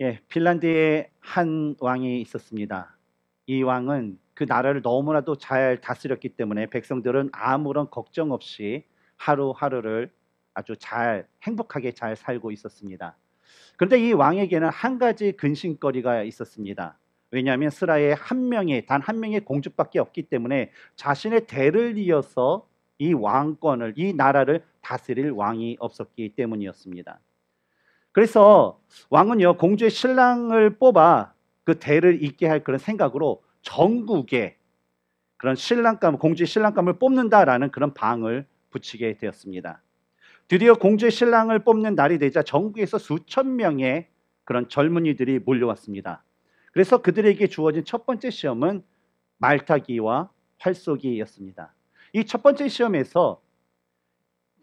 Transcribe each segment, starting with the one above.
예, 핀란드에 한 왕이 있었습니다. 이 왕은 그 나라를 너무나도 잘 다스렸기 때문에 백성들은 아무런 걱정 없이 하루하루를 아주 잘 행복하게 잘 살고 있었습니다. 그런데 이 왕에게는 한 가지 근심거리가 있었습니다. 왜냐하면 스라에 한 명의 단 한 명의 공주밖에 없기 때문에 자신의 대를 이어서 이 왕권을 이 나라를 다스릴 왕이 없었기 때문이었습니다. 그래서 왕은요 공주의 신랑을 뽑아 그 대를 잇게 할 그런 생각으로 전국에 그런 신랑감 공주의 신랑감을 뽑는다라는 그런 방을 붙이게 되었습니다. 드디어 공주의 신랑을 뽑는 날이 되자 전국에서 수천 명의 그런 젊은이들이 몰려왔습니다. 그래서 그들에게 주어진 첫 번째 시험은 말타기와 활쏘기였습니다. 이 첫 번째 시험에서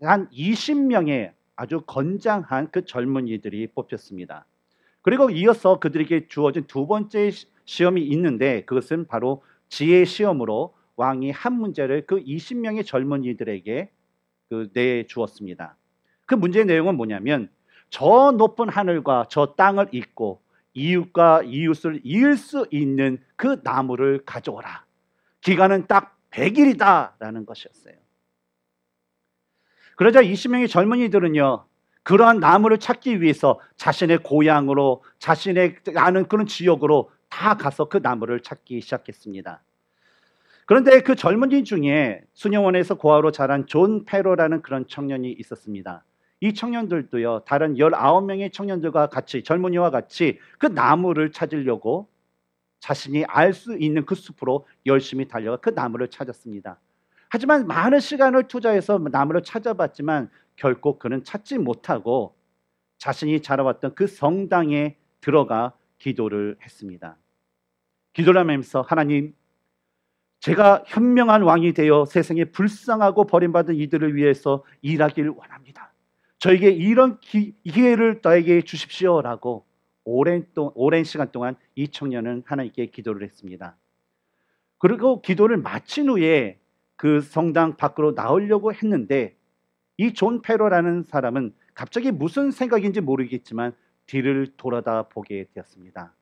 한 20명의 아주 건장한 그 젊은이들이 뽑혔습니다. 그리고 이어서 그들에게 주어진 두 번째 시험이 있는데 그것은 바로 지혜 시험으로 왕이 한 문제를 그 20명의 젊은이들에게 그 내주었습니다. 그 문제의 내용은 뭐냐면 저 높은 하늘과 저 땅을 잇고 이웃과 이웃을 이을 수 있는 그 나무를 가져오라. 기간은 딱 100일이다라는 것이었어요. 그러자 20명의 젊은이들은요. 그러한 나무를 찾기 위해서 자신의 고향으로 자신의 아는 그런 지역으로 다 가서 그 나무를 찾기 시작했습니다. 그런데 그 젊은이 중에 수녀원에서 고아로 자란 존 페로라는 그런 청년이 있었습니다. 이 청년들도요, 다른 19명의 청년들과 같이, 젊은이와 같이 그 나무를 찾으려고 자신이 알 수 있는 그 숲으로 열심히 달려가 그 나무를 찾았습니다. 하지만 많은 시간을 투자해서 나무를 찾아봤지만 결코 그는 찾지 못하고 자신이 자라왔던 그 성당에 들어가 기도를 했습니다. 기도를 하면서 하나님 제가 현명한 왕이 되어 세상에 불쌍하고 버림받은 이들을 위해서 일하길 원합니다. 저에게 이런 기, 회를 나에게 주십시오라고 오랜, 동, 오랜 시간 동안 이 청년은 하나님께 기도를 했습니다. 그리고 기도를 마친 후에 그 성당 밖으로 나오려고 했는데 이 존 페로라는 사람은 갑자기 무슨 생각인지 모르겠지만 뒤를 돌아다 보게 되었습니다.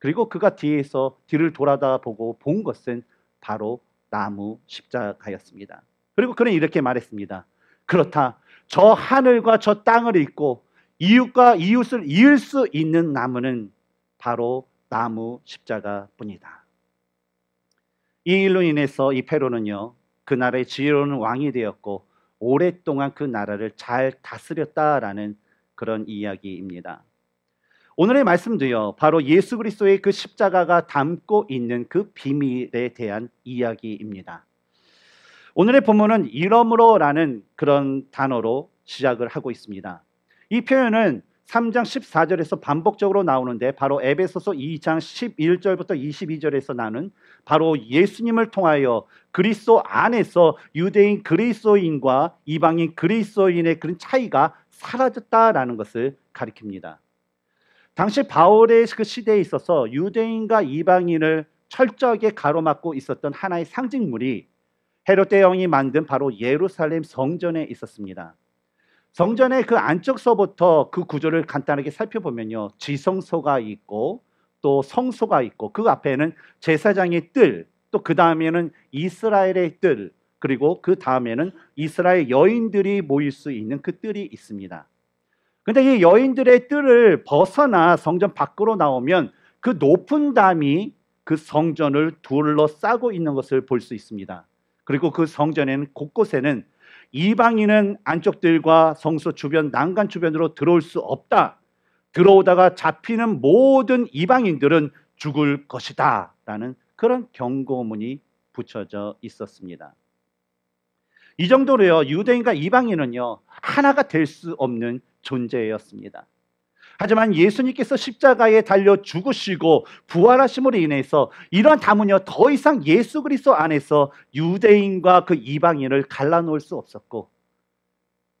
그리고 그가 뒤에서 뒤를 돌아다 보고 본 것은 바로 나무 십자가였습니다. 그리고 그는 이렇게 말했습니다. 그렇다. 저 하늘과 저 땅을 잇고 이웃과 이웃을 이을 수 있는 나무는 바로 나무 십자가뿐이다. 이 일로 인해서 이 페로는요 그 나라의 지혜로운 왕이 되었고 오랫동안 그 나라를 잘 다스렸다라는 그런 이야기입니다. 오늘의 말씀도요. 바로 예수 그리스도의 그 십자가가 담고 있는 그 비밀에 대한 이야기입니다. 오늘의 본문은 이러므로라는 그런 단어로 시작을 하고 있습니다. 이 표현은 3장 14절에서 반복적으로 나오는데 바로 에베소서 2장 11절부터 22절에서 나는 바로 예수님을 통하여 그리스도 안에서 유대인 그리스도인과 이방인 그리스도인의 그런 차이가 사라졌다라는 것을 가리킵니다. 당시 바울의 그 시대에 있어서 유대인과 이방인을 철저하게 가로막고 있었던 하나의 상징물이 헤롯 대왕이 만든 바로 예루살렘 성전에 있었습니다. 성전의 그 안쪽서부터 그 구조를 간단하게 살펴보면요. 지성소가 있고 또 성소가 있고 그 앞에는 제사장의 뜰, 또 그 다음에는 이스라엘의 뜰, 그리고 그 다음에는 이스라엘 여인들이 모일 수 있는 그 뜰이 있습니다. 근데 이 여인들의 뜰을 벗어나 성전 밖으로 나오면 그 높은 담이 그 성전을 둘러싸고 있는 것을 볼 수 있습니다. 그리고 그 성전에는 곳곳에는 이방인은 안쪽들과 성소 주변 난간 주변으로 들어올 수 없다. 들어오다가 잡히는 모든 이방인들은 죽을 것이다. 라는 그런 경고문이 붙여져 있었습니다. 이 정도로요, 유대인과 이방인은요, 하나가 될 수 없는 존재였습니다. 하지만 예수님께서 십자가에 달려 죽으시고 부활하심으로 인해서 이러한 담은요 더 이상 예수 그리스도 안에서 유대인과 그 이방인을 갈라놓을 수 없었고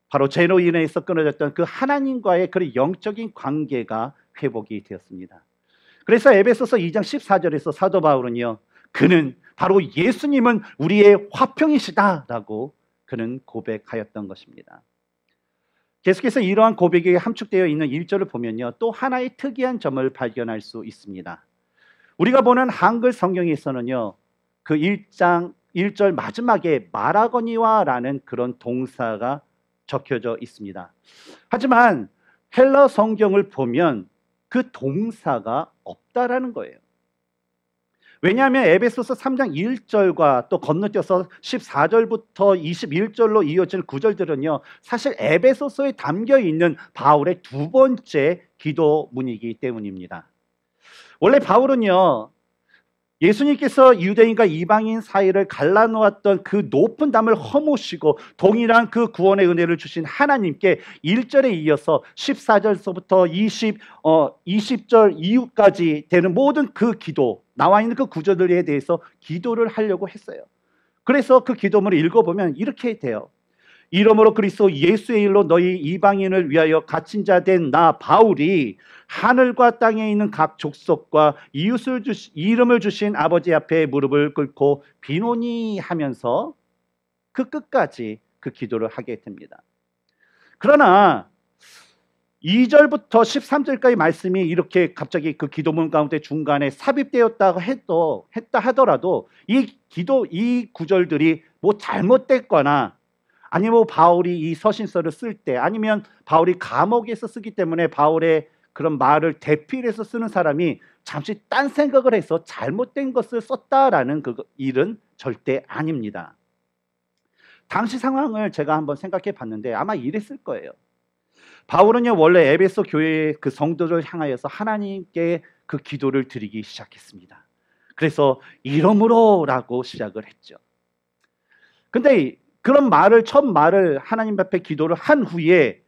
바로 죄로 인해서 끊어졌던 그 하나님과의 그 영적인 관계가 회복이 되었습니다. 그래서 에베소서 2장 14절에서 사도 바울은요 그는 바로 예수님은 우리의 화평이시다라고 그는 고백하였던 것입니다. 계속해서 이러한 고백에 함축되어 있는 일절을 보면요. 또 하나의 특이한 점을 발견할 수 있습니다. 우리가 보는 한글 성경에서는요. 그 1장 1절 마지막에 마라거니와라는 그런 동사가 적혀져 있습니다. 하지만 헬러 성경을 보면 그 동사가 없다라는 거예요. 왜냐하면 에베소서 3장 1절과 또 건너뛰어서 14절부터 21절로 이어진 구절들은요. 사실 에베소서에 담겨 있는 바울의 두 번째 기도문이기 때문입니다. 원래 바울은요. 예수님께서 유대인과 이방인 사이를 갈라놓았던 그 높은 담을 허무시고 동일한 그 구원의 은혜를 주신 하나님께 1절에 이어서 14절서부터 20, 어, 20절 이후까지 되는 모든 그 기도 나와 있는 그 구절들에 대해서 기도를 하려고 했어요. 그래서 그 기도문을 읽어보면 이렇게 돼요. 이러므로 그리스도 예수의 일로 너희 이방인을 위하여 갇힌 자 된 나 바울이 하늘과 땅에 있는 각 족속과 이웃을 주시, 이름을 주신 아버지 앞에 무릎을 꿇고 비노니 하면서 그 끝까지 그 기도를 하게 됩니다. 그러나 2절부터 13절까지 말씀이 이렇게 갑자기 그 기도문 가운데 중간에 삽입되었다고 해도 했다 하더라도 이 기도 이 구절들이 뭐 잘못됐거나 아니면 뭐 바울이 이 서신서를 쓸 때 아니면 바울이 감옥에서 쓰기 때문에 바울의 그런 말을 대필해서 쓰는 사람이 잠시 딴 생각을 해서 잘못된 것을 썼다라는 그 일은 절대 아닙니다. 당시 상황을 제가 한번 생각해 봤는데 아마 이랬을 거예요. 바울은요 원래 에베소 교회의 그 성도를 향하여서 하나님께 그 기도를 드리기 시작했습니다. 그래서 이름으로라고 시작을 했죠. 근데 그런 말을 첫 말을 하나님 앞에 기도를 한 후에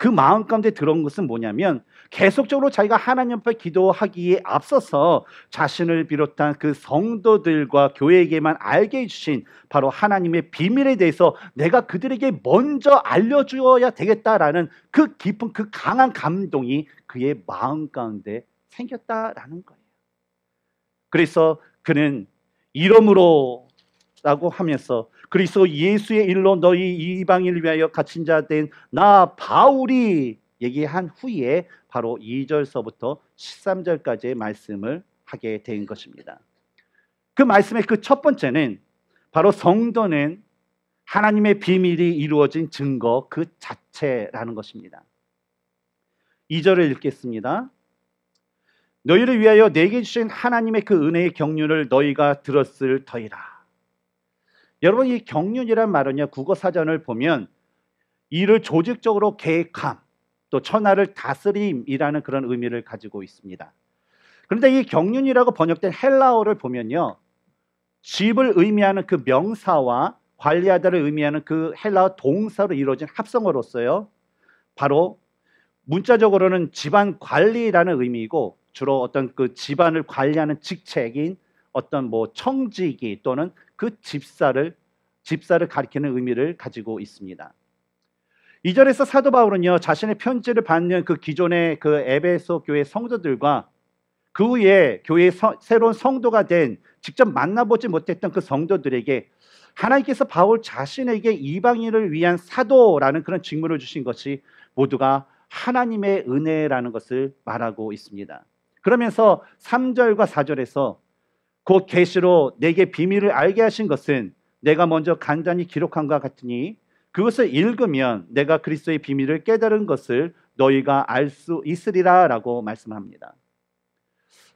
그 마음 가운데 들어온 것은 뭐냐면 계속적으로 자기가 하나님 앞에 기도하기에 앞서서 자신을 비롯한 그 성도들과 교회에게만 알게 해주신 바로 하나님의 비밀에 대해서 내가 그들에게 먼저 알려주어야 되겠다라는 그 깊은 그 강한 감동이 그의 마음 가운데 생겼다라는 거예요. 그래서 그는 이름으로 라고 하면서 그리스도 예수의 일로 너희 이방인을 위하여 갇힌 자된 나 바울이 얘기한 후에 바로 2절서부터 13절까지의 말씀을 하게 된 것입니다. 그 말씀의 그 첫 번째는 바로 성도는 하나님의 비밀이 이루어진 증거 그 자체라는 것입니다. 2절을 읽겠습니다. 너희를 위하여 내게 주신 하나님의 그 은혜의 경륜을 너희가 들었을 터이라. 여러분 이 경륜이란 말은요 국어 사전을 보면 이를 조직적으로 계획함 또 천하를 다스림이라는 그런 의미를 가지고 있습니다. 그런데 이 경륜이라고 번역된 헬라어를 보면요 집을 의미하는 그 명사와 관리하다를 의미하는 그 헬라어 동사로 이루어진 합성어로서요 바로 문자적으로는 집안 관리라는 의미이고 주로 어떤 그 집안을 관리하는 직책인 어떤 뭐 청지기 또는 그 집사를 집사를 가리키는 의미를 가지고 있습니다. 이절에서 사도 바울은요 자신의 편지를 받는 그 기존의 그 에베소 교회 성도들과 그 후에 교회 새로운 성도가 된 직접 만나보지 못했던 그 성도들에게 하나님께서 바울 자신에게 이방인을 위한 사도라는 그런 직무를 주신 것이 모두가 하나님의 은혜라는 것을 말하고 있습니다. 그러면서 3절과 4절에서 곧 계시로 내게 비밀을 알게 하신 것은 내가 먼저 간단히 기록한 것 같으니 그것을 읽으면 내가 그리스도의 비밀을 깨달은 것을 너희가 알 수 있으리라라고 말씀합니다.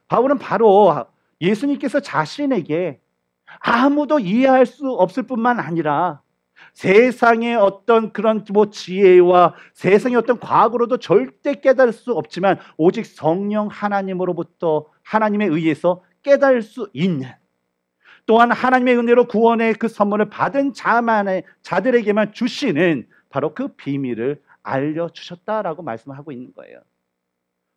바울은 바로 예수님께서 자신에게 아무도 이해할 수 없을 뿐만 아니라 세상의 어떤 그런 뭐 지혜와 세상의 어떤 과학으로도 절대 깨달을 수 없지만 오직 성령 하나님으로부터 하나님에 의해서 깨달을 수 있는 또한 하나님의 은혜로 구원의 그 선물을 받은 자만의 자들에게만 주시는 바로 그 비밀을 알려 주셨다라고 말씀하고 있는 거예요.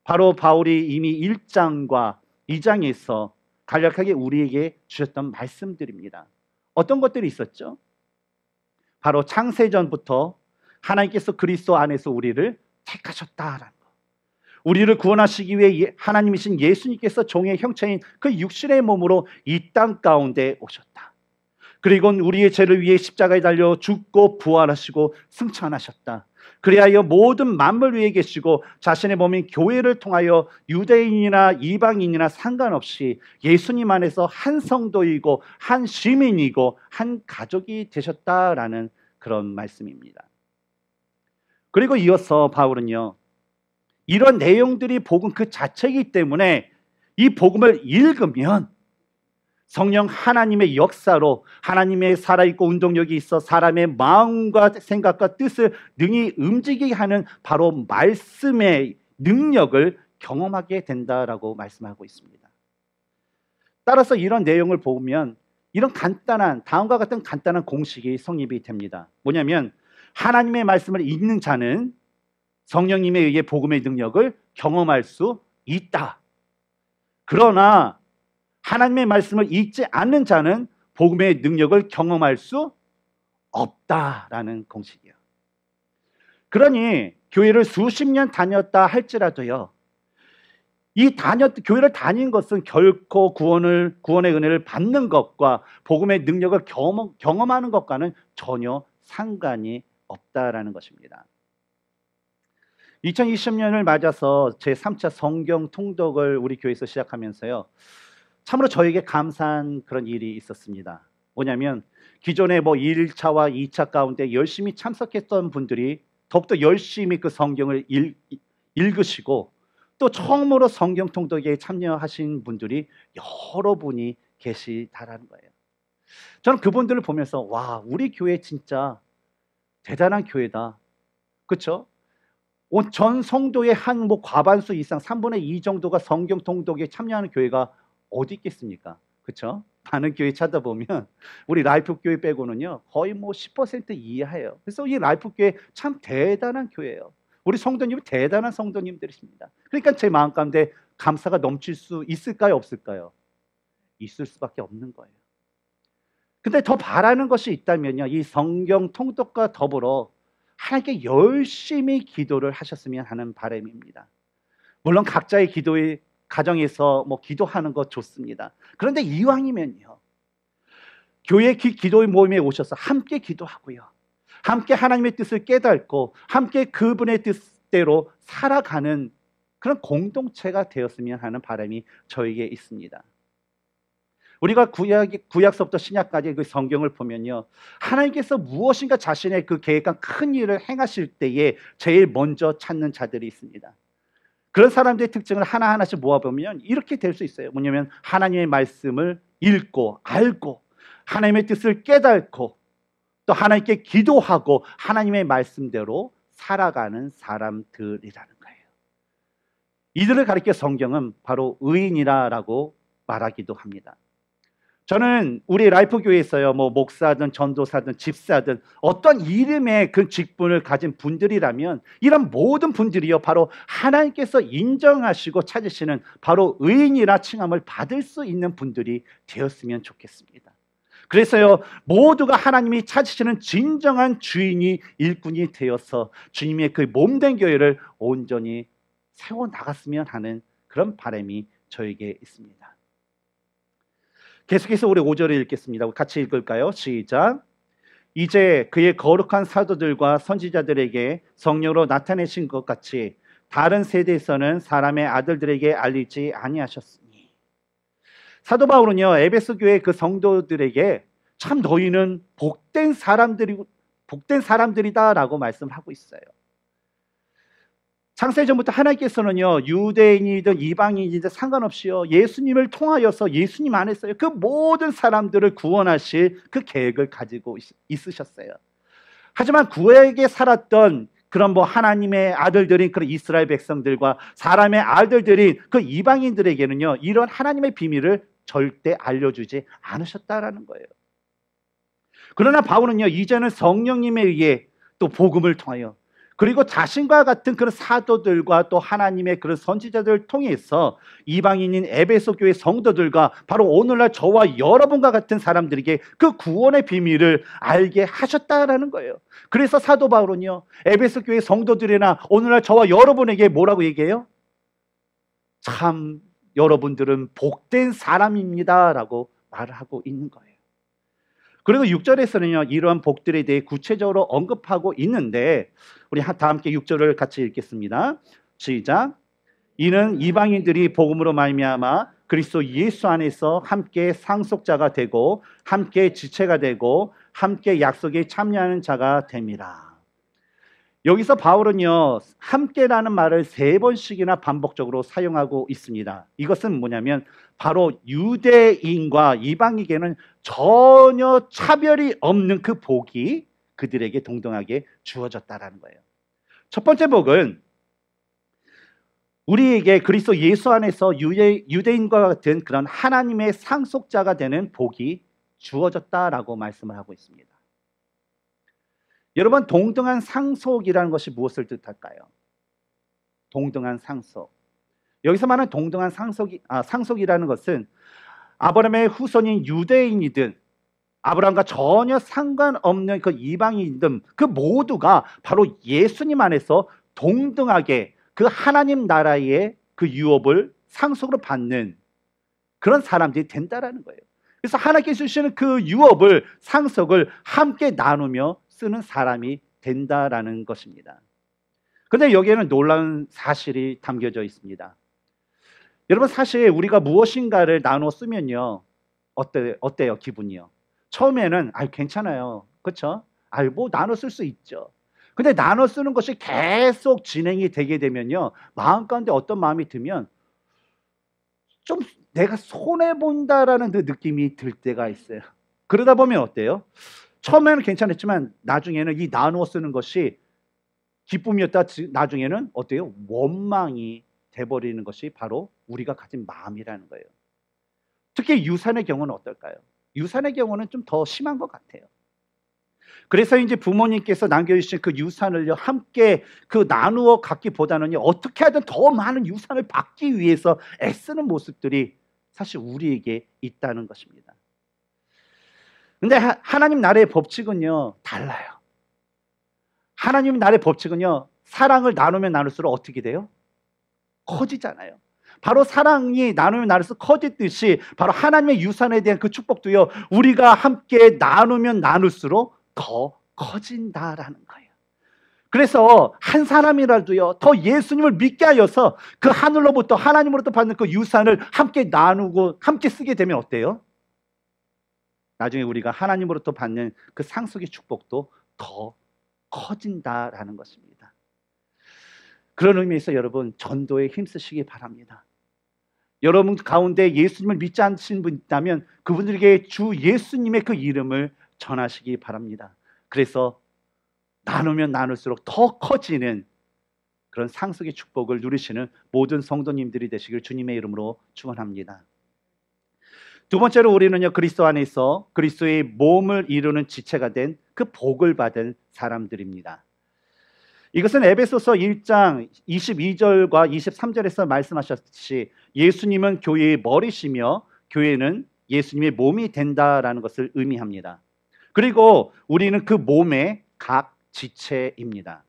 바로 바울이 이미 1장과 2장에서 간략하게 우리에게 주셨던 말씀들입니다. 어떤 것들이 있었죠? 바로 창세전부터 하나님께서 그리스도 안에서 우리를 택하셨다라는 우리를 구원하시기 위해 예, 하나님이신 예수님께서 종의 형체인 그 육신의 몸으로 이 땅 가운데 오셨다. 그리고 우리의 죄를 위해 십자가에 달려 죽고 부활하시고 승천하셨다. 그리하여 모든 만물 위에 계시고 자신의 몸인 교회를 통하여 유대인이나 이방인이나 상관없이 예수님 안에서 한 성도이고 한 시민이고 한 가족이 되셨다라는 그런 말씀입니다. 그리고 이어서 바울은요. 이런 내용들이 복음 그 자체이기 때문에 이 복음을 읽으면 성령 하나님의 역사로 하나님의 살아있고 운동력이 있어 사람의 마음과 생각과 뜻을 능히 움직이게 하는 바로 말씀의 능력을 경험하게 된다라고 말씀하고 있습니다. 따라서 이런 내용을 보면 이런 간단한 다음과 같은 간단한 공식이 성립이 됩니다. 뭐냐면 하나님의 말씀을 읽는 자는 성령님에 의해 복음의 능력을 경험할 수 있다. 그러나 하나님의 말씀을 읽지 않는 자는 복음의 능력을 경험할 수 없다라는 공식이에요. 그러니 교회를 수십 년 다녔다 할지라도요. 이 다녔 교회를 다닌 것은 결코 구원을 구원의 은혜를 받는 것과 복음의 능력을 경험, 경험하는 것과는 전혀 상관이 없다라는 것입니다. 2020년을 맞아서 제 3차 성경 통독을 우리 교회에서 시작하면서요. 참으로 저에게 감사한 그런 일이 있었습니다. 뭐냐면 기존에 뭐 1차와 2차 가운데 열심히 참석했던 분들이 더욱더 열심히 그 성경을 읽, 읽으시고 또 처음으로 성경 통독에 참여하신 분들이 여러분이 계시다라는 거예요. 저는 그분들을 보면서 와 우리 교회 진짜 대단한 교회다. 그렇죠? 전 성도의 한뭐 과반수 이상 3분의 2 정도가 성경 통독에 참여하는 교회가 어디 있겠습니까? 그렇죠? 많은 교회 찾아보면 우리 라이프 교회 빼고는요 거의 뭐 10% 이하예요. 그래서 이 라이프 교회 참 대단한 교회예요. 우리 성도님 대단한 성도님들이십니다. 그러니까 제 마음 가운데 감사가 넘칠 수 있을까요 없을까요? 있을 수밖에 없는 거예요. 근데 더 바라는 것이 있다면요 이 성경 통독과 더불어 하나님께 열심히 기도를 하셨으면 하는 바람입니다. 물론 각자의 기도의 가정에서 뭐 기도하는 것 좋습니다. 그런데 이왕이면요. 교회 기, 기도의 모임에 오셔서 함께 기도하고요. 함께 하나님의 뜻을 깨닫고 함께 그분의 뜻대로 살아가는 그런 공동체가 되었으면 하는 바람이 저에게 있습니다. 우리가 구약 구약서부터 신약까지 그 성경을 보면요. 하나님께서 무엇인가 자신의 그 계획한 큰 일을 행하실 때에 제일 먼저 찾는 자들이 있습니다. 그런 사람들의 특징을 하나하나씩 모아보면 이렇게 될 수 있어요. 뭐냐면 하나님의 말씀을 읽고 알고 하나님의 뜻을 깨닫고 또 하나님께 기도하고 하나님의 말씀대로 살아가는 사람들이라는 거예요. 이들을 가리켜 성경은 바로 의인이라고 말하기도 합니다. 저는 우리 라이프 교회에서요, 뭐 목사든 전도사든 집사든 어떤 이름의 그 직분을 가진 분들이라면 이런 모든 분들이요, 바로 하나님께서 인정하시고 찾으시는 바로 의인이라 칭함을 받을 수 있는 분들이 되었으면 좋겠습니다. 그래서요, 모두가 하나님이 찾으시는 진정한 주인이 일꾼이 되어서 주님의 그 몸된 교회를 온전히 세워 나갔으면 하는 그런 바람이 저에게 있습니다. 계속해서 우리 5절을 읽겠습니다. 같이 읽을까요? 시작. 이제 그의 거룩한 사도들과 선지자들에게 성령으로 나타내신 것 같이 다른 세대에서는 사람의 아들들에게 알리지 아니하셨으니 사도 바울은요 에베소 교회 그 성도들에게 참 너희는 복된 사람들이 복된 사람들이다라고 말씀 하고 있어요. 창세 전부터 하나님께서는요 유대인이든 이방인이든 상관없이요 예수님을 통하여서 예수님 안에서요 그 모든 사람들을 구원하실 그 계획을 가지고 있, 으셨어요 하지만 구약에 살았던 그런 뭐 하나님의 아들들인 그런 이스라엘 백성들과 사람의 아들들인 그 이방인들에게는요 이런 하나님의 비밀을 절대 알려주지 않으셨다라는 거예요. 그러나 바울은요 이제는 성령님에 의해 또 복음을 통하여 그리고 자신과 같은 그런 사도들과 또 하나님의 그런 선지자들을 통해서 이방인인 에베소 교회 성도들과 바로 오늘날 저와 여러분과 같은 사람들에게 그 구원의 비밀을 알게 하셨다라는 거예요. 그래서 사도 바울은요. 에베소 교회 성도들이나 오늘날 저와 여러분에게 뭐라고 얘기해요? 참 여러분들은 복된 사람입니다라고 말하고 있는 거예요. 그리고 6절에서는요, 이러한 복들에 대해 구체적으로 언급하고 있는데, 우리 다 함께 6절을 같이 읽겠습니다. 시작. 이는 이방인들이 복음으로 말미암아 그리스도 예수 안에서 함께 상속자가 되고 함께 지체가 되고 함께 약속에 참여하는 자가 됩니다. 여기서 바울은요, 함께라는 말을 세 번씩이나 반복적으로 사용하고 있습니다. 이것은 뭐냐면 바로 유대인과 이방인에게는 전혀 차별이 없는 그 복이 그들에게 동등하게 주어졌다라는 거예요. 첫 번째 복은 우리에게 그리스도 예수 안에서 유대, 유대인과 같은 그런 하나님의 상속자가 되는 복이 주어졌다라고 말씀을 하고 있습니다. 여러분 동등한 상속이라는 것이 무엇을 뜻할까요? 동등한 상속. 여기서 말하는 동등한 상속이, 아, 상속이라는 것은 아브라함의 후손인 유대인이든 아브라함과 전혀 상관없는 그 이방인이든 그 모두가 바로 예수님 안에서 동등하게 그 하나님 나라의 그 유업을 상속으로 받는 그런 사람들이 된다라는 거예요. 그래서 하나님께 주시는 그 유업을 상속을 함께 나누며 쓰는 사람이 된다라는 것입니다. 그런데 여기에는 놀라운 사실이 담겨져 있습니다. 여러분 사실 우리가 무엇인가를 나눠 쓰면요 어때 어때요 기분이요? 처음에는 아 괜찮아요, 그렇죠? 아뭐 나눠 쓸 수 있죠. 근데 나눠 쓰는 것이 계속 진행이 되게 되면요 마음 가운데 어떤 마음이 들면 좀 내가 손해 본다라는 느낌이 들 때가 있어요. 그러다 보면 어때요? 처음에는 괜찮았지만 나중에는 이 나누어 쓰는 것이 기쁨이었다 나중에는 어때요? 원망이 돼버리는 것이 바로 우리가 가진 마음이라는 거예요. 특히 유산의 경우는 어떨까요? 유산의 경우는 좀 더 심한 것 같아요. 그래서 이제 부모님께서 남겨주신 그유산을 함께 그 나누어 갖기보다는요, 어떻게 하든 더 많은 유산을 받기 위해서 애쓰는 모습들이 사실 우리에게 있다는 것입니다. 근데 하나님 나라의 법칙은요, 달라요. 하나님 나라의 법칙은요, 사랑을 나누면 나눌수록 어떻게 돼요? 커지잖아요. 바로 사랑이 나누면 나눌수록 커지듯이 바로 하나님의 유산에 대한 그 축복도요, 우리가 함께 나누면 나눌수록 더 커진다라는 거예요. 그래서 한 사람이라도요, 더 예수님을 믿게 하여서 그 하늘로부터 하나님으로부터 받는 그 유산을 함께 나누고 함께 쓰게 되면 어때요? 나중에 우리가 하나님으로부터 받는 그 상속의 축복도 더 커진다라는 것입니다. 그런 의미에서 여러분 전도에 힘쓰시기 바랍니다. 여러분 가운데 예수님을 믿지 않으신 분 있다면 그분들에게 주 예수님의 그 이름을 전하시기 바랍니다. 그래서 나누면 나눌수록 더 커지는 그런 상속의 축복을 누리시는 모든 성도님들이 되시길 주님의 이름으로 축원합니다. 두 번째로 우리는요 그리스도 안에서 그리스도의 몸을 이루는 지체가 된 그 복을 받은 사람들입니다. 이것은 에베소서 1장 22절과 23절에서 말씀하셨듯이 예수님은 교회의 머리시며 교회는 예수님의 몸이 된다라는 것을 의미합니다. 그리고 우리는 그 몸의 각 지체입니다.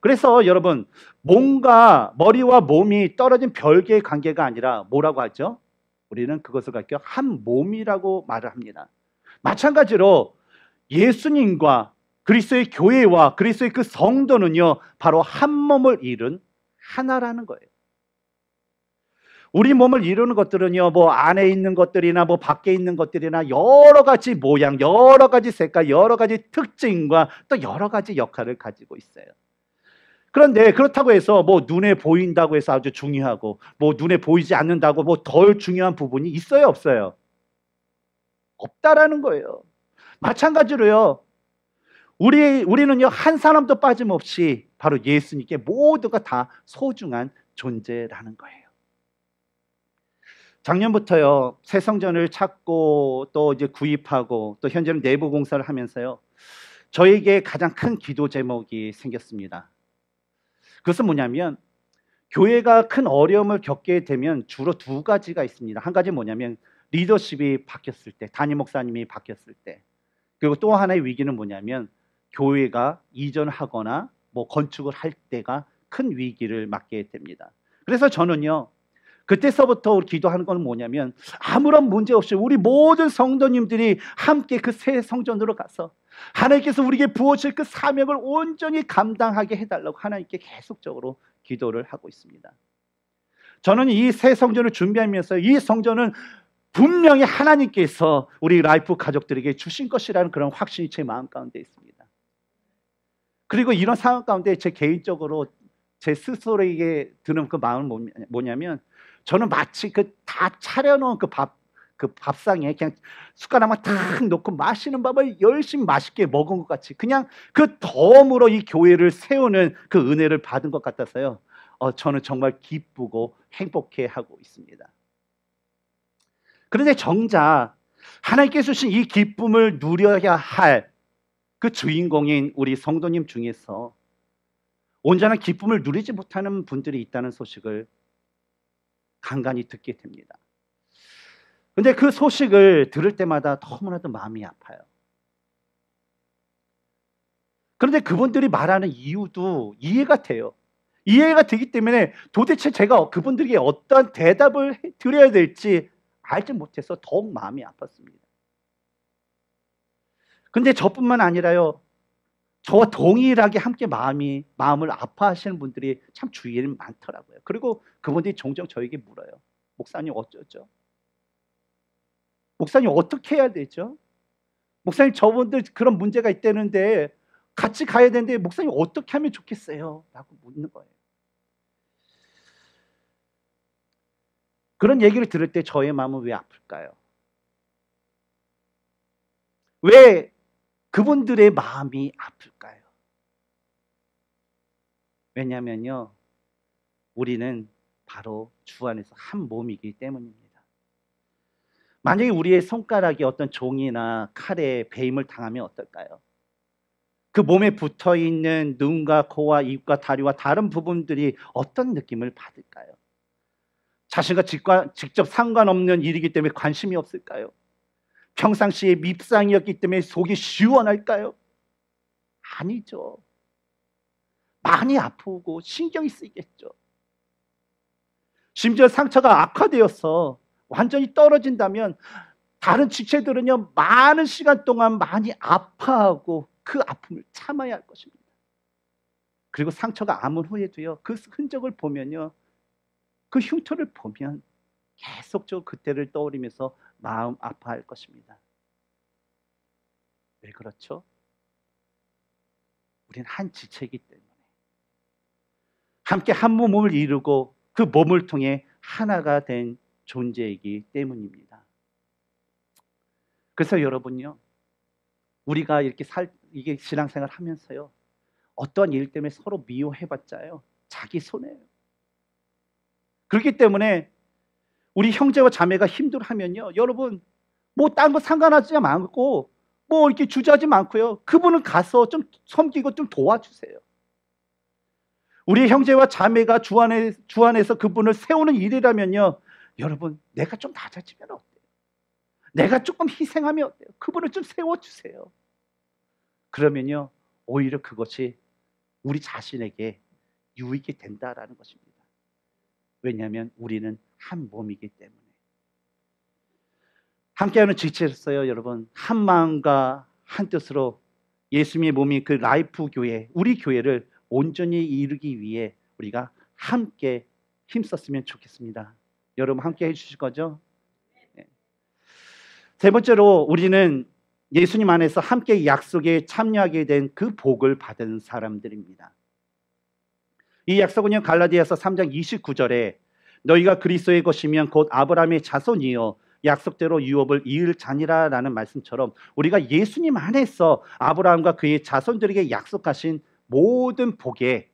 그래서 여러분, 몸과 머리와 몸이 떨어진 별개의 관계가 아니라 뭐라고 하죠? 우리는 그것을 갖고 한 몸이라고 말을 합니다. 마찬가지로 예수님과 그리스의 교회와 그리스의그 성도는요, 바로 한 몸을 이룬 하나라는 거예요. 우리 몸을 이루는 것들은요, 뭐 안에 있는 것들이나 뭐 밖에 있는 것들이나 여러 가지 모양, 여러 가지 색깔, 여러 가지 특징과 또 여러 가지 역할을 가지고 있어요. 그런데 그렇다고 해서 뭐 눈에 보인다고 해서 아주 중요하고 뭐 눈에 보이지 않는다고 뭐 덜 중요한 부분이 있어요, 없어요? 없다라는 거예요. 마찬가지로요. 우리 우리는요 한 사람도 빠짐없이 바로 예수님께 모두가 다 소중한 존재라는 거예요. 작년부터요 새 성전을 찾고 또 이제 구입하고 또 현재는 내부 공사를 하면서요 저에게 가장 큰 기도 제목이 생겼습니다. 그것은 뭐냐면 교회가 큰 어려움을 겪게 되면 주로 두 가지가 있습니다. 한 가지 뭐냐면 리더십이 바뀌었을 때, 담임 목사님이 바뀌었을 때. 그리고 또 하나의 위기는 뭐냐면 교회가 이전하거나 뭐 건축을 할 때가 큰 위기를 맞게 됩니다. 그래서 저는요. 그때서부터 기도하는 건 뭐냐면 아무런 문제 없이 우리 모든 성도님들이 함께 그 새 성전으로 가서 하나님께서 우리에게 부어질 그 사명을 온전히 감당하게 해달라고 하나님께 계속적으로 기도를 하고 있습니다. 저는 이 새 성전을 준비하면서 이 성전은 분명히 하나님께서 우리 라이프 가족들에게 주신 것이라는 그런 확신이 제 마음 가운데 있습니다. 그리고 이런 상황 가운데 제 개인적으로 제 스스로에게 드는 그 마음은 뭐냐면 저는 마치 그 다 차려놓은 그밥 그 밥상에 그냥 숟가락만 탁 놓고 마시는 밥을 열심히 맛있게 먹은 것 같이 그냥 그 덤으로 이 교회를 세우는 그 은혜를 받은 것 같아서요. 어, 저는 정말 기쁘고 행복해 하고 있습니다. 그런데 정작 하나님께서 주신 이 기쁨을 누려야 할 그 주인공인 우리 성도님 중에서 온전한 기쁨을 누리지 못하는 분들이 있다는 소식을 간간히 듣게 됩니다. 근데 그 소식을 들을 때마다 너무나도 마음이 아파요. 그런데 그분들이 말하는 이유도 이해가 돼요. 이해가 되기 때문에 도대체 제가 그분들에게 어떠 대답을 드려야 될지 알지 못해서 더욱 마음이 아팠습니다. 근데 저뿐만 아니라요. 저와 동일하게 함께 마음이 마음을 아파하시는 분들이 참 주위에 많더라고요. 그리고 그분들이 종종 저에게 물어요. 목사님 어쩌죠? 목사님 어떻게 해야 되죠? 목사님 저분들 그런 문제가 있다는데 같이 가야 되는데 목사님 어떻게 하면 좋겠어요? 라고 묻는 거예요. 그런 얘기를 들을 때 저의 마음은 왜 아플까요? 왜 그분들의 마음이 아플까요? 왜냐면요, 우리는 바로 주 안에서 한 몸이기 때문입니다. 만약에 우리의 손가락이 어떤 종이나 칼에 배임을 당하면 어떨까요? 그 몸에 붙어 있는 눈과 코와 입과 다리와 다른 부분들이 어떤 느낌을 받을까요? 자신과 직접 상관없는 일이기 때문에 관심이 없을까요? 평상시에 밉상이었기 때문에 속이 시원할까요? 아니죠. 많이 아프고 신경이 쓰이겠죠. 심지어 상처가 악화되어서 완전히 떨어진다면 다른 지체들은요 많은 시간 동안 많이 아파하고 그 아픔을 참아야 할 것입니다. 그리고 상처가 아문 후에도요 그 흔적을 보면요 그 흉터를 보면 계속적으로 그때를 떠올리면서 마음 아파할 것입니다. 왜 그렇죠? 우리는 한 지체이기 때문에 함께 한 몸을 이루고 그 몸을 통해 하나가 된 존재이기 때문입니다. 그래서 여러분요, 우리가 이렇게 살 이게 신앙생활 하면서요, 어떠한 일 때문에 서로 미워해봤자요, 자기 손해예요. 그렇기 때문에 우리 형제와 자매가 힘들하면요, 여러분 뭐딴 거 상관하지 않고 뭐 이렇게 주저하지 않고요, 그분은 가서 좀 섬기고 좀 도와주세요. 우리 형제와 자매가 주 안에 주 안에서 그분을 세우는 일이라면요, 여러분, 내가 좀 낮아지면 어때요? 내가 조금 희생하면 어때요? 그분을 좀 세워주세요. 그러면요, 오히려 그것이 우리 자신에게 유익이 된다라는 것입니다. 왜냐하면 우리는 한 몸이기 때문에. 함께하는 지체였어요, 여러분. 한 마음과 한 뜻으로 예수님의 몸이 그 라이프 교회, 우리 교회를 온전히 이루기 위해 우리가 함께 힘썼으면 좋겠습니다. 여러분 함께 해주실 거죠? 예. 세 번째로 우리는 예수님 안에서 함께 약속에 참여하게 된 그 복을 받은 사람들입니다. 이 약속은요 갈라디아서 3장 29절에 너희가 그리스도의 것이면 곧 아브라함의 자손이요 약속대로 유업을 이을 자니라라는 말씀처럼 우리가 예수님 안에서 아브라함과 그의 자손들에게 약속하신 모든 복에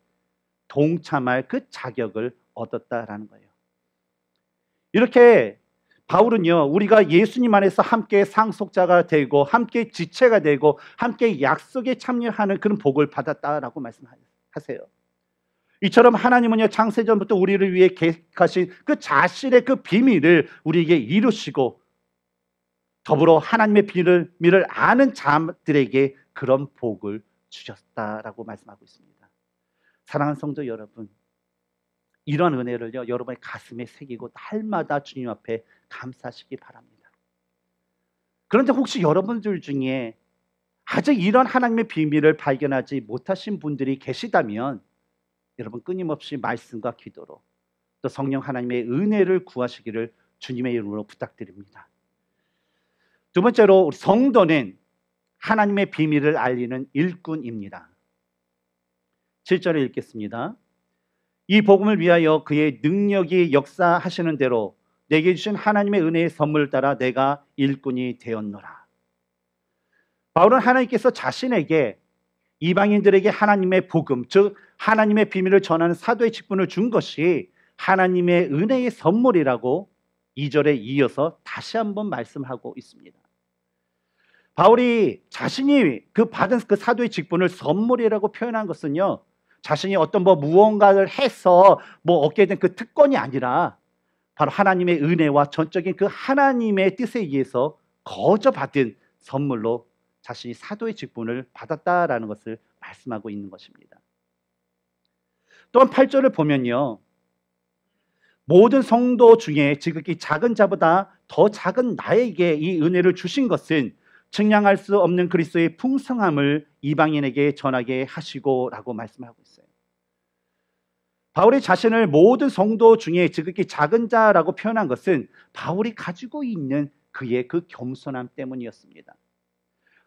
동참할 그 자격을 얻었다라는 거예요. 이렇게 바울은요, 우리가 예수님 안에서 함께 상속자가 되고, 함께 지체가 되고, 함께 약속에 참여하는 그런 복을 받았다라고 말씀하세요. 이처럼 하나님은요, 창세전부터 우리를 위해 계획하신 그 자신의 그 비밀을 우리에게 이루시고, 더불어 하나님의 비밀을 아는 자들에게 그런 복을 주셨다라고 말씀하고 있습니다. 사랑하는 성도 여러분, 이런 은혜를요 여러분의 가슴에 새기고 날마다 주님 앞에 감사하시기 바랍니다. 그런데 혹시 여러분들 중에 아직 이런 하나님의 비밀을 발견하지 못하신 분들이 계시다면 여러분 끊임없이 말씀과 기도로 또 성령 하나님의 은혜를 구하시기를 주님의 이름으로 부탁드립니다. 두 번째로 성도는 하나님의 비밀을 알리는 일꾼입니다. 7절을 읽겠습니다. 이 복음을 위하여 그의 능력이 역사하시는 대로 내게 주신 하나님의 은혜의 선물 따라 내가 일꾼이 되었노라. 바울은 하나님께서 자신에게 이방인들에게 하나님의 복음, 즉 하나님의 비밀을 전하는 사도의 직분을 준 것이 하나님의 은혜의 선물이라고 2절에 이어서 다시 한번 말씀하고 있습니다. 바울이 자신이 그 받은 그 사도의 직분을 선물이라고 표현한 것은요. 자신이 어떤 뭐 무언가를 해서 뭐 얻게 된 그 특권이 아니라 바로 하나님의 은혜와 전적인 그 하나님의 뜻에 의해서 거저 받은 선물로 자신이 사도의 직분을 받았다라는 것을 말씀하고 있는 것입니다. 또한 8절을 보면요. 모든 성도 중에 지극히 작은 자보다 더 작은 나에게 이 은혜를 주신 것은 측량할 수 없는 그리스도의 풍성함을 이방인에게 전하게 하시고라고 말씀하고 있습니다. 바울이 자신을 모든 성도 중에 지극히 작은 자라고 표현한 것은 바울이 가지고 있는 그의 그 겸손함 때문이었습니다.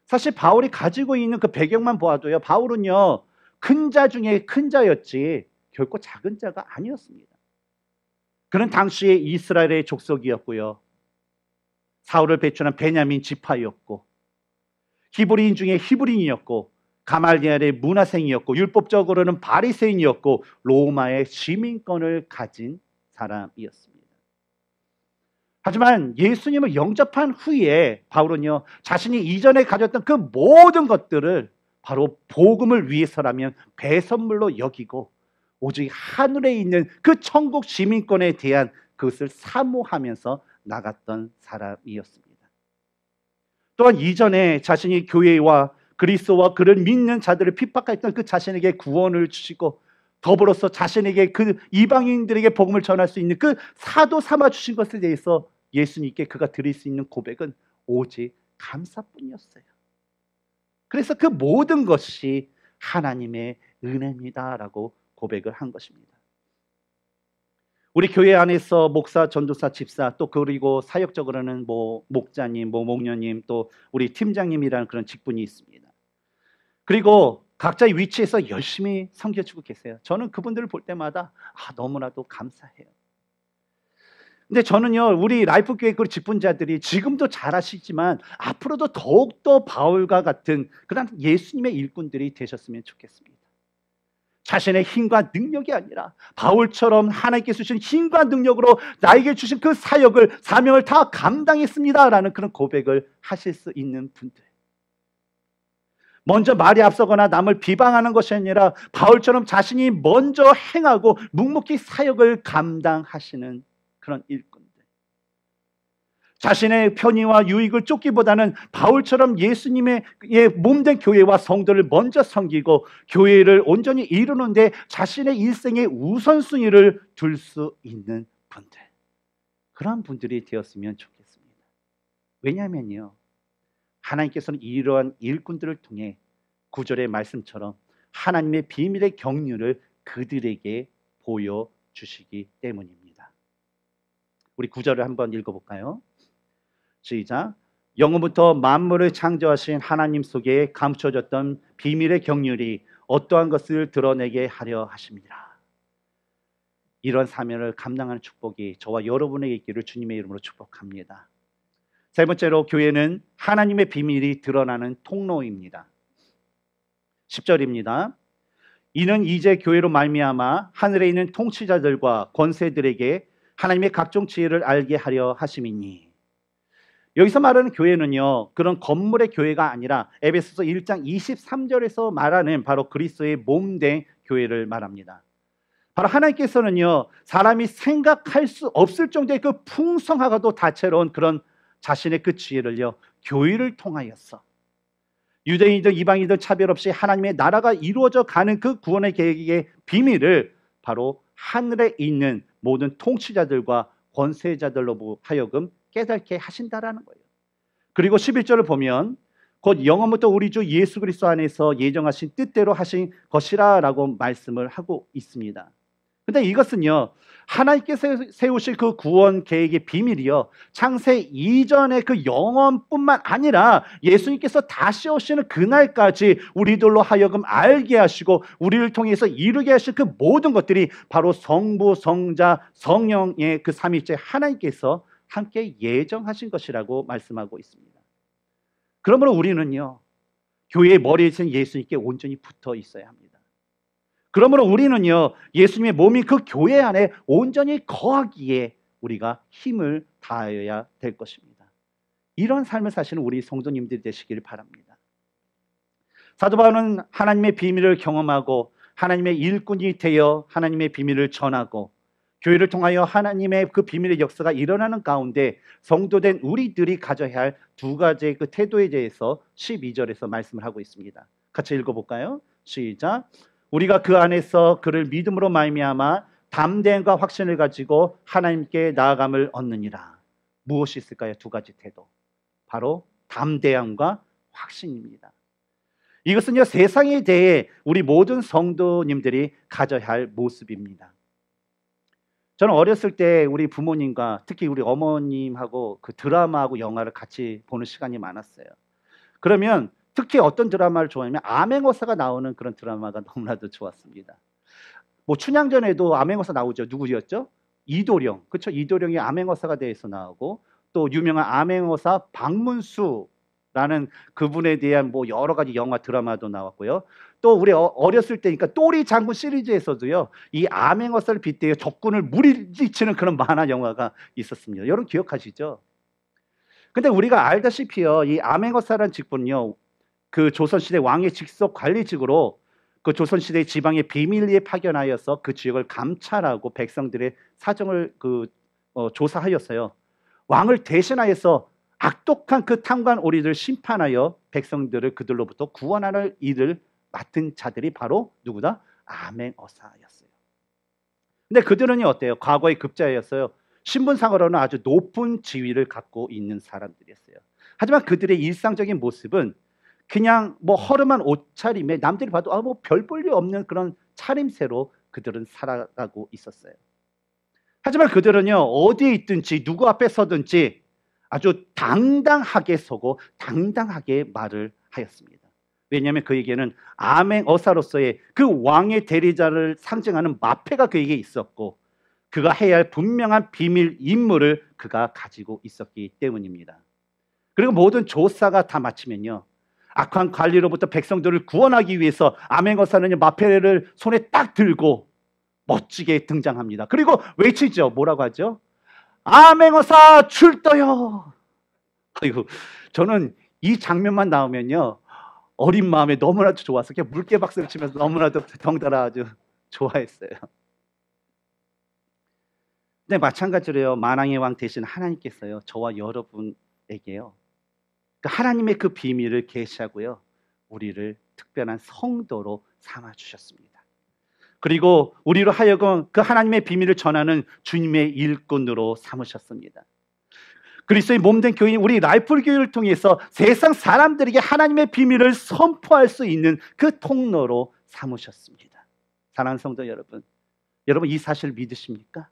사실 바울이 가지고 있는 그 배경만 보아도요. 바울은요. 큰 자 중에 큰 자였지 결코 작은 자가 아니었습니다. 그는 당시에 이스라엘의 족속이었고요. 사울을 배출한 베냐민 지파였고 히브리인 중에 히브리인이었고 가말리엘의 문화생이었고 율법적으로는 바리새인이었고 로마의 시민권을 가진 사람이었습니다. 하지만 예수님을 영접한 후에 바울은요 자신이 이전에 가졌던 그 모든 것들을 바로 복음을 위해서라면 배선물로 여기고 오직 하늘에 있는 그 천국 시민권에 대한 그것을 사모하면서 나갔던 사람이었습니다. 또한 이전에 자신이 교회와 그리스와 그를 믿는 자들을 핍박했던 그 자신에게 구원을 주시고 더불어서 자신에게 그 이방인들에게 복음을 전할 수 있는 그 사도 삼아 주신 것에 대해서 예수님께 그가 드릴 수 있는 고백은 오직 감사뿐이었어요. 그래서 그 모든 것이 하나님의 은혜입니다라고 고백을 한 것입니다. 우리 교회 안에서 목사, 전도사, 집사 또 그리고 사역적으로는 뭐 목자님, 뭐 목녀님 또 우리 팀장님이라는 그런 직분이 있습니다. 그리고 각자의 위치에서 열심히 섬겨주고 계세요. 저는 그분들을 볼 때마다 아, 너무나도 감사해요. 근데 저는요, 우리 라이프 교회 그 직분자들이 지금도 잘하시지만 앞으로도 더욱더 바울과 같은 그런 예수님의 일꾼들이 되셨으면 좋겠습니다. 자신의 힘과 능력이 아니라 바울처럼 하나님께 주신 힘과 능력으로 나에게 주신 그 사역을 사명을 다 감당했습니다라는 그런 고백을 하실 수 있는 분들. 먼저 말이 앞서거나 남을 비방하는 것이 아니라 바울처럼 자신이 먼저 행하고 묵묵히 사역을 감당하시는 그런 일꾼들. 자신의 편의와 유익을 쫓기보다는 바울처럼 예수님의 예, 몸된 교회와 성도를 먼저 섬기고 교회를 온전히 이루는데 자신의 일생의 우선순위를 둘 수 있는 분들. 그런 분들이 되었으면 좋겠습니다. 왜냐면요. 하나님께서는 이러한 일꾼들을 통해 구절의 말씀처럼 하나님의 비밀의 경륜을 그들에게 보여 주시기 때문입니다. 우리 구절을 한번 읽어 볼까요? 시작. 영원부터 만물을 창조하신 하나님 속에 감춰졌던 비밀의 경륜이 어떠한 것을 드러내게 하려 하십니다. 이런 사명을 감당하는 축복이 저와 여러분에게 있기를 주님의 이름으로 축복합니다. 세 번째로 교회는 하나님의 비밀이 드러나는 통로입니다. 10절입니다. 이는 이제 교회로 말미암아 하늘에 있는 통치자들과 권세들에게 하나님의 각종 지혜를 알게 하려 하심이니 여기서 말하는 교회는요 그런 건물의 교회가 아니라 에베소서 1장 23절에서 말하는 바로 그리스도의 몸된 교회를 말합니다. 바로 하나님께서는요 사람이 생각할 수 없을 정도의 그 풍성하고도 다채로운 그런 자신의 그 지혜를요 교회를 통하여서 유대인이든 이방인이든 차별 없이 하나님의 나라가 이루어져 가는 그 구원의 계획의 비밀을 바로 하늘에 있는 모든 통치자들과 권세자들로 하여금 깨닫게 하신다라는 거예요. 그리고 11절을 보면 곧 영원부터 우리 주 예수 그리스도 안에서 예정하신 뜻대로 하신 것이라라고 말씀을 하고 있습니다. 근데 이것은요. 하나님께서 세우실 그 구원 계획의 비밀이요. 창세 이전의 그 영원뿐만 아니라 예수님께서 다시 오시는 그날까지 우리들로 하여금 알게 하시고 우리를 통해서 이루게 하실 그 모든 것들이 바로 성부, 성자, 성령의 그 삼위째 하나님께서 함께 예정하신 것이라고 말씀하고 있습니다. 그러므로 우리는요. 교회의 머리에 신 예수님께 온전히 붙어 있어야 합니다. 그러므로 우리는요, 예수님의 몸이 그 교회 안에 온전히 거하기에 우리가 힘을 다해야 될 것입니다. 이런 삶을 사시는 우리 성도님들이 되시길 바랍니다. 사도 바울은 하나님의 비밀을 경험하고 하나님의 일꾼이 되어 하나님의 비밀을 전하고 교회를 통하여 하나님의 그 비밀의 역사가 일어나는 가운데 성도된 우리들이 가져야 할 두 가지의 그 태도에 대해서 12절에서 말씀을 하고 있습니다. 같이 읽어볼까요? 시작. 우리가 그 안에서 그를 믿음으로 말미암아 담대함과 확신을 가지고 하나님께 나아감을 얻느니라. 무엇이 있을까요? 두 가지 태도. 바로 담대함과 확신입니다. 이것은요 세상에 대해 우리 모든 성도님들이 가져야 할 모습입니다. 저는 어렸을 때 우리 부모님과 특히 우리 어머님하고 그 드라마하고 영화를 같이 보는 시간이 많았어요. 그러면 특히 어떤 드라마를 좋아하냐면 암행어사가 나오는 그런 드라마가 너무나도 좋았습니다. 뭐 춘향전에도 암행어사 나오죠. 누구였죠? 이도령. 그렇죠? 이도령이 암행어사가 돼서 나오고 또 유명한 암행어사 박문수라는 그분에 대한 뭐 여러 가지 영화 드라마도 나왔고요. 또 우리 어, 어렸을 때니까 또리 장군 시리즈에서도요. 이 암행어사를 빗대어 적군을 무리지치는 그런 만화 영화가 있었습니다. 여러분 기억하시죠? 근데 우리가 알다시피요. 이 암행어사라는 직분요. 그 조선시대 왕의 직속 관리직으로 그 조선시대 지방의 비밀리에 파견하여서 그 지역을 감찰하고 백성들의 사정을 그 어, 조사하였어요. 왕을 대신하여서 악독한 그 탐관 오리를 심판하여 백성들을 그들로부터 구원하는 일을 맡은 자들이 바로 누구다? 아멘 어사였어요. 근데 그들은 어때요? 과거의 급자였어요. 신분상으로는 아주 높은 지위를 갖고 있는 사람들이었어요. 하지만 그들의 일상적인 모습은 그냥 뭐 허름한 옷차림에 남들이 봐도 아뭐별볼 일 없는 그런 차림새로 그들은 살아가고 있었어요. 하지만 그들은요 어디에 있든지 누구 앞에 서든지 아주 당당하게 서고 당당하게 말을 하였습니다. 왜냐하면 그에게는 아멘 어사로서의 그 왕의 대리자를 상징하는 마패가 그에게 있었고 그가 해야 할 분명한 비밀 임무를 그가 가지고 있었기 때문입니다. 그리고 모든 조사가 다 마치면요 악한 관리로부터 백성들을 구원하기 위해서 아멘거사는 마페레를 손에 딱 들고 멋지게 등장합니다. 그리고 외치죠. 뭐라고 하죠? 아멘거사 출떠요. 아이고, 저는 이 장면만 나오면요. 어린 마음에 너무나도 좋아서 그냥 물개 박수를 치면서 너무나도 덩달아 아주 좋아했어요. 근데 마찬가지로요. 만왕의 왕 대신 하나님께서요. 저와 여러분에게요. 그 하나님의 그 비밀을 계시하고요. 우리를 특별한 성도로 삼아 주셨습니다. 그리고 우리로 하여금 그 하나님의 비밀을 전하는 주님의 일꾼으로 삼으셨습니다. 그리스도의 몸된 교인 우리 라이플 교회를 통해서 세상 사람들에게 하나님의 비밀을 선포할 수 있는 그 통로로 삼으셨습니다. 사랑하는 성도 여러분, 여러분 이 사실 믿으십니까?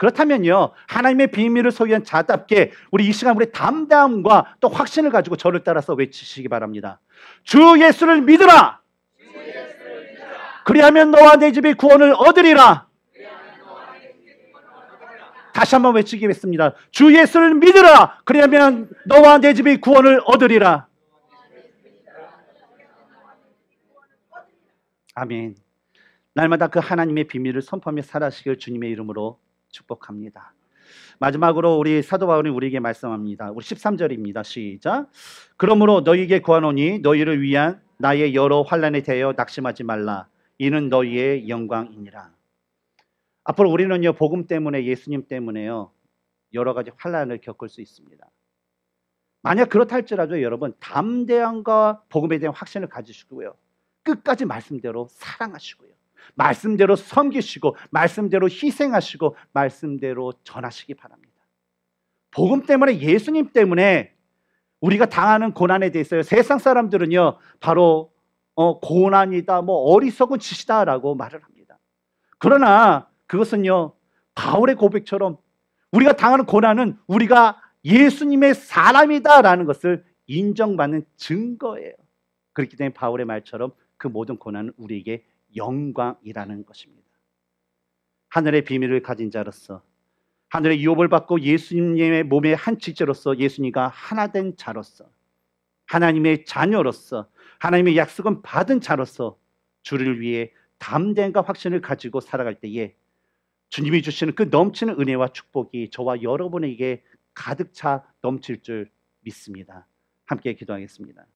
그렇다면요. 하나님의 비밀을 소유한 자답게 우리 이 시간 우리 담담과 또 확신을 가지고 저를 따라서 외치시기 바랍니다. 주 예수를 믿으라. 그리하면 너와 내 집이 구원을 얻으리라. 다시 한번 외치겠습니다. 주 예수를 믿으라. 그리하면 너와 내 집이 구원을 얻으리라. 아멘. 날마다 그 하나님의 비밀을 선포하며 살아시길 주님의 이름으로 축복합니다. 마지막으로 우리 사도 바울이 우리에게 말씀합니다. 우리 13절입니다. 시작. 그러므로 너희에게 구하노니 너희를 위한 나의 여러 환란에 대하여 낙심하지 말라. 이는 너희의 영광이니라. 앞으로 우리는요 복음 때문에 예수님 때문에요 여러 가지 환란을 겪을 수 있습니다. 만약 그렇다 할지라도 여러분 담대함과 복음에 대한 확신을 가지시고요 끝까지 말씀대로 사랑하시고요 말씀대로 섬기시고 말씀대로 희생하시고 말씀대로 전하시기 바랍니다. 복음 때문에 예수님 때문에 우리가 당하는 고난에 대해서 세상 사람들은요 바로 어, 고난이다 뭐 어리석은 짓이다라고 말을 합니다. 그러나 그것은요 바울의 고백처럼 우리가 당하는 고난은 우리가 예수님의 사람이다라는 것을 인정받는 증거예요. 그렇기 때문에 바울의 말처럼 그 모든 고난은 우리에게 영광이라는 것입니다. 하늘의 비밀을 가진 자로서 하늘의 유업을 받고 예수님의 몸의 한 지체로서 예수님과 하나 된 자로서 하나님의 자녀로서 하나님의 약속은 받은 자로서 주를 위해 담대함과 확신을 가지고 살아갈 때에 주님이 주시는 그 넘치는 은혜와 축복이 저와 여러분에게 가득 차 넘칠 줄 믿습니다. 함께 기도하겠습니다.